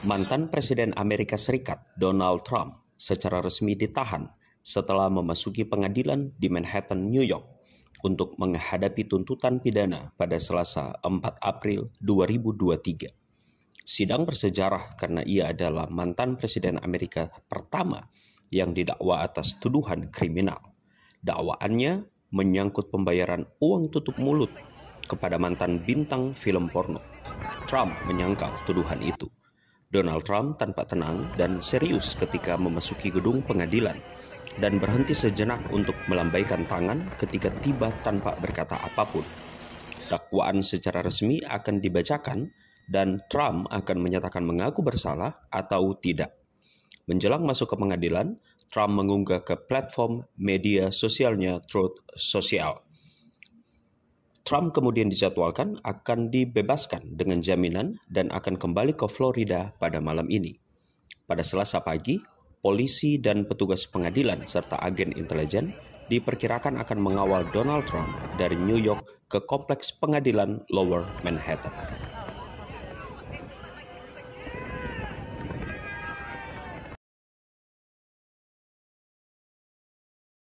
Mantan Presiden Amerika Serikat Donald Trump secara resmi ditahan setelah memasuki pengadilan di Manhattan, New York untuk menghadapi tuntutan pidana pada Selasa 4 April 2023. Sidang bersejarah karena ia adalah mantan Presiden Amerika pertama yang didakwa atas tuduhan kriminal. Dakwaannya menyangkut pembayaran uang tutup mulut kepada mantan bintang film porno. Trump menyangkal tuduhan itu. Donald Trump tanpa tenang dan serius ketika memasuki gedung pengadilan dan berhenti sejenak untuk melambaikan tangan ketika tiba tanpa berkata apapun. Dakwaan secara resmi akan dibacakan dan Trump akan menyatakan mengaku bersalah atau tidak. Menjelang masuk ke pengadilan, Trump mengunggah ke platform media sosialnya Truth Social. Trump kemudian dijadwalkan akan dibebaskan dengan jaminan dan akan kembali ke Florida pada malam ini. Pada Selasa pagi, polisi dan petugas pengadilan serta agen intelijen diperkirakan akan mengawal Donald Trump dari New York ke kompleks pengadilan Lower Manhattan.